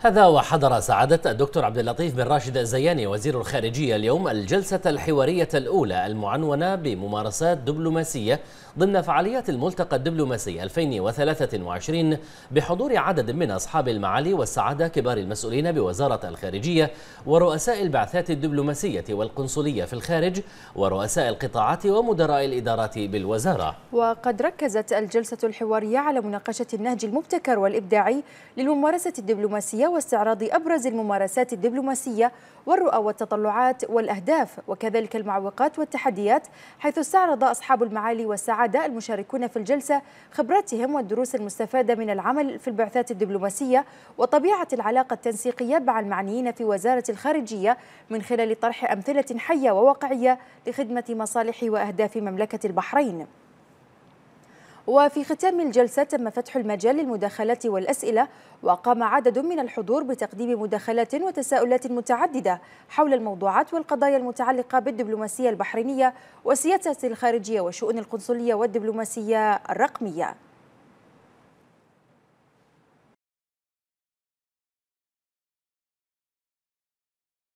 هذا وحضر سعادة الدكتور عبد اللطيف بن راشد الزياني وزير الخارجية اليوم الجلسة الحوارية الأولى المعنونة بممارسات دبلوماسية ضمن فعاليات الملتقى الدبلوماسي 2023 بحضور عدد من أصحاب المعالي والسعادة كبار المسؤولين بوزارة الخارجية ورؤساء البعثات الدبلوماسية والقنصلية في الخارج ورؤساء القطاعات ومدراء الإدارات بالوزارة وقد ركزت الجلسة الحوارية على مناقشة النهج المبتكر والإبداعي للممارسة الدبلوماسية واستعراض أبرز الممارسات الدبلوماسية والرؤى والتطلعات والأهداف وكذلك المعوقات والتحديات حيث استعرض أصحاب المعالي والسعادة المشاركون في الجلسة خبراتهم والدروس المستفادة من العمل في البعثات الدبلوماسية وطبيعة العلاقة التنسيقية مع المعنيين في وزارة الخارجية من خلال طرح أمثلة حية وواقعية لخدمة مصالح وأهداف مملكة البحرين وفي ختام الجلسة تم فتح المجال للمداخلات والأسئلة وقام عدد من الحضور بتقديم مداخلات وتساؤلات متعددة حول الموضوعات والقضايا المتعلقة بالدبلوماسية البحرينية والسياسة الخارجية وشؤون القنصلية والدبلوماسية الرقمية